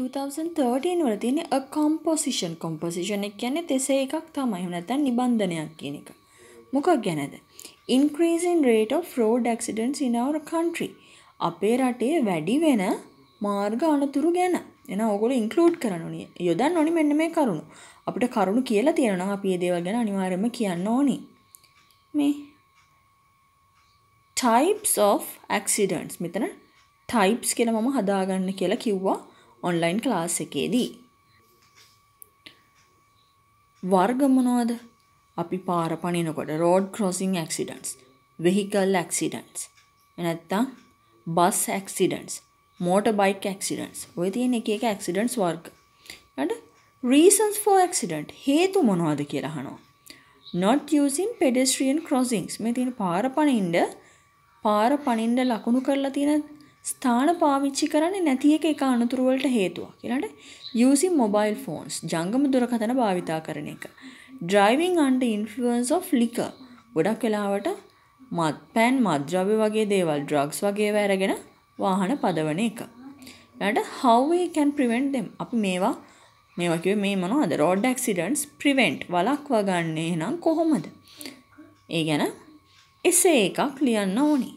2013 වල තියෙන a composition composition එක කියන්නේ තෙසේ එකක් තමයි. එහෙම නැත්නම් නිබන්ධනයක් කියන එක. මොකක් ගැනද? increasing rate of road accidents in our country. අපේ රටේ වැඩි වෙන මාර්ග අනතුරු ගැන. එන ඕගොල්ලෝ ඉන්ක්ලූඩ් කරන්න ඕනේ. යොදන්න ඕනේ මෙන්න මේ කරුණු. අපිට කරුණු කියලා තියෙනවා නම් අපි මේ දේවල් ගැන අනිවාර්යයෙන්ම කියන්න ඕනේ. මේ types of accidents මෙතන types කියලා මම හදාගන්න කියලා කිව්වා. ඔන්ලයින් ක්ලාස් එකේදී. වර්ග මොනවද? අපි පාර පනිනකොට road crossing accidents, vehicle accidents, නැත්තම් bus accidents, motorbike accidents. ඔය තියෙන එක එක accidents වර්ග. ඊට reasons for accident හේතු මොනවද කියලා අහනවා. not using pedestrian crossings මේ තියෙන පාර පනින්න පාර පනින්න ලකුණු කරලා තියෙන ස්ථාන පාවිච්චි කරන්නේ නැති එක එක අනතුරු වලට හේතුවක්. ඊළඟට using mobile phones ජංගම දුරකථන භාවිතා කරන එක. driving under influence of liquor ගොඩක් වෙලාවට මත් පෑන් මත්ද්‍රව්‍ය වගේ දේවල් drugs වගේ වැරගෙන වාහන පදවන එක. ඊළඟට how we can prevent them අපි මේවා මේවා කිව්වේ මේ මොනවද road accidents prevent වළක්වා ගන්න එහෙනම් කොහොමද? ඒ ගැන එසේ එකක් ලියන්න ඕනේ.